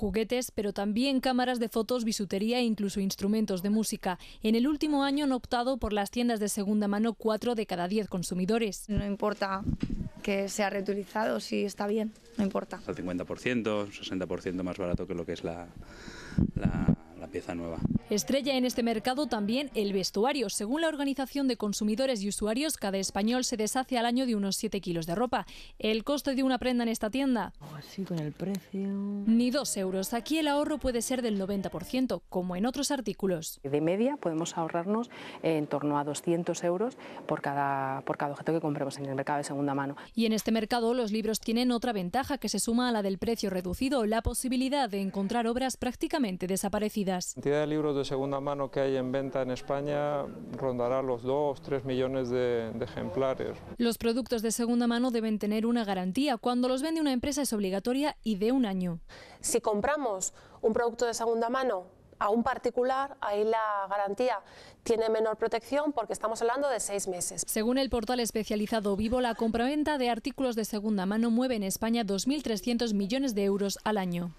juguetes, pero también cámaras de fotos, bisutería e incluso instrumentos de música. En el último año han optado por las tiendas de segunda mano 4 de cada 10 consumidores. No importa que sea reutilizado, si está bien, no importa. Al 50%, 60% más barato que lo que es la, la la pieza nueva. Estrella en este mercado también el vestuario. Según la Organización de Consumidores y Usuarios, cada español se deshace al año de unos 7 kilos de ropa. El coste de una prenda en esta tienda. Ni dos euros. Aquí el ahorro puede ser del 90%, como en otros artículos. De media podemos ahorrarnos en torno a 200 euros por cada, por cada objeto que compremos en el mercado de segunda mano. Y en este mercado los libros tienen otra ventaja que se suma a la del precio reducido, la posibilidad de encontrar obras prácticamente desaparecidas. La cantidad de libros de segunda mano que hay en venta en España rondará los 2, 3 millones de, de ejemplares. Los productos de segunda mano deben tener una garantía. Cuando los vende una empresa es obligatoria y de un año. Si compramos un producto de segunda mano a un particular, ahí la garantía tiene menor protección porque estamos hablando de seis meses. Según el portal especializado Vivo, la compraventa de artículos de segunda mano mueve en España 2.300 millones de euros al año.